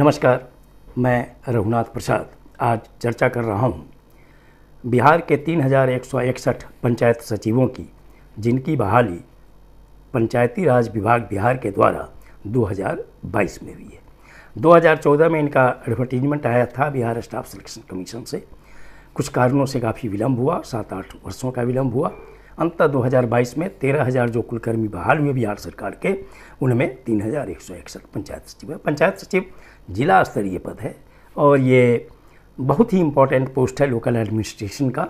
नमस्कार मैं रघुनाथ प्रसाद आज चर्चा कर रहा हूँ बिहार के तीन हज़ार एक सौ इकसठ पंचायत सचिवों की जिनकी बहाली पंचायती राज विभाग बिहार के द्वारा 2022 में हुई है 2014 में इनका एडवर्टीजमेंट आया था बिहार स्टाफ सिलेक्शन कमीशन से कुछ कारणों से काफ़ी विलम्ब हुआ सात आठ वर्षों का विलम्ब हुआ अंत 2022 में 13000 जो कुलकर्मी बहाल हुए बिहार सरकार के उनमें तीन हज़ार एक सौ इकसठ पंचायत सचिव है पंचायत सचिव जिला स्तरीय पद है और ये बहुत ही इम्पोर्टेंट पोस्ट है लोकल एडमिनिस्ट्रेशन का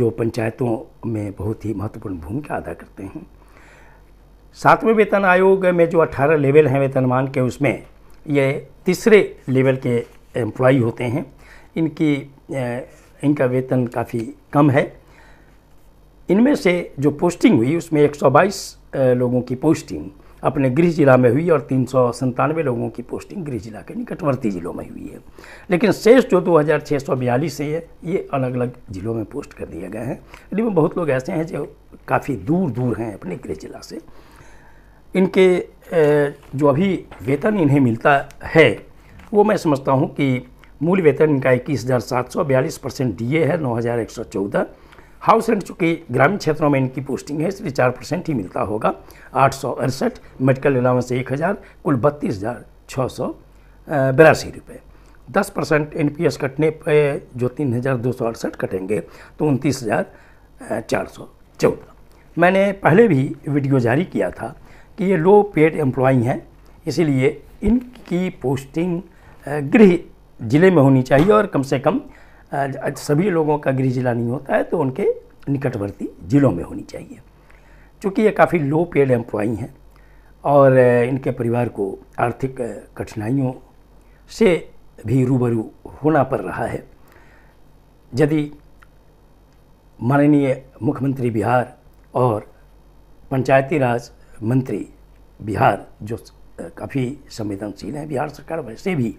जो पंचायतों में बहुत ही महत्वपूर्ण भूमिका अदा करते हैं सातवें वेतन आयोग में जो 18 लेवल हैं वेतनमान के उसमें ये तीसरे लेवल के एम्प्लॉय होते हैं इनकी इनका वेतन काफ़ी कम है इनमें से जो पोस्टिंग हुई उसमें 122 लोगों की पोस्टिंग अपने गृह जिला में हुई और तीन सौ संतानवे लोगों की पोस्टिंग गृह जिला के निकटवर्ती ज़िलों में हुई है लेकिन शेष जो दो हज़ार छः सौ बयालीस है ये अलग अलग ज़िलों में पोस्ट कर दिए गए हैं लेकिन बहुत लोग ऐसे हैं जो काफ़ी दूर दूर हैं अपने गृह जिला से इनके जो अभी वेतन इन्हें मिलता है वो मैं समझता हूँ कि मूल वेतन इनका इक्कीस हज़ार सात सौ बयालीस परसेंट डी ए है नौ हज़ार एक सौ चौदह हाउस एंड चूँकि ग्रामीण क्षेत्रों में इनकी पोस्टिंग है इसलिए चार परसेंट ही मिलता होगा आठ सौ अड़सठ मेडिकल अलाउंस एक हज़ार कुल बत्तीस हज़ार छः सौ बिरासी रुपये दस परसेंट एन कटने पर जो तीन हज़ार दो सौ अड़सठ कटेंगे तो उनतीस हज़ार चार सौ चौदह मैंने पहले भी वीडियो जारी किया था कि ये लो पेड एम्प्लॉई हैं इसीलिए इनकी पोस्टिंग गृह ज़िले में होनी चाहिए और कम से कम सभी लोगों का गृह जिला नहीं होता है तो उनके निकटवर्ती ज़िलों में होनी चाहिए चूँकि ये काफ़ी लो पेड एम्प्लॉई हैं और इनके परिवार को आर्थिक कठिनाइयों से भी रूबरू होना पड़ रहा है यदि माननीय मुख्यमंत्री बिहार और पंचायती राज मंत्री बिहार जो काफ़ी संवेदनशील हैं बिहार सरकार वैसे भी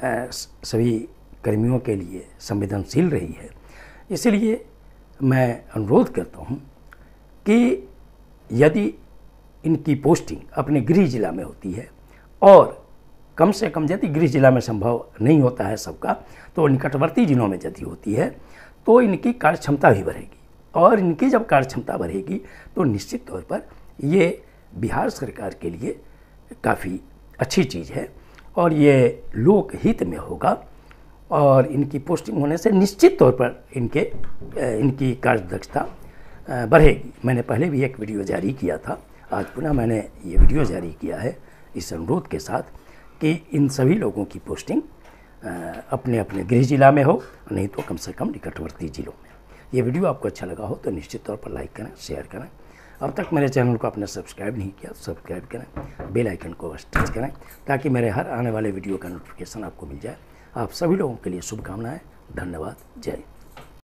सभी कर्मियों के लिए संवेदनशील रही है इसलिए मैं अनुरोध करता हूँ कि यदि इनकी पोस्टिंग अपने गृह जिला में होती है और कम से कम यदि गृह जिला में संभव नहीं होता है सबका तो निकटवर्ती जिलों में यदि होती है तो इनकी कार्यक्षमता भी बढ़ेगी और इनकी जब कार्यक्षमता बढ़ेगी तो निश्चित तौर पर ये बिहार सरकार के लिए काफ़ी अच्छी चीज़ है और ये लोकहित में होगा और इनकी पोस्टिंग होने से निश्चित तौर पर इनके इनकी कार्यदक्षता बढ़ेगी मैंने पहले भी एक वीडियो जारी किया था आज पुनः मैंने ये वीडियो जारी किया है इस अनुरोध के साथ कि इन सभी लोगों की पोस्टिंग अपने अपने गृह जिला में हो नहीं तो कम से कम निकटवर्ती जिलों में ये वीडियो आपको अच्छा लगा हो तो निश्चित तौर पर लाइक करें शेयर करें अब तक मेरे चैनल को आपने सब्सक्राइब नहीं किया सब्सक्राइब करें बेल आइकन को टच करें ताकि मेरे हर आने वाले वीडियो का नोटिफिकेशन आपको मिल जाए आप सभी लोगों के लिए शुभकामनाएं धन्यवाद जय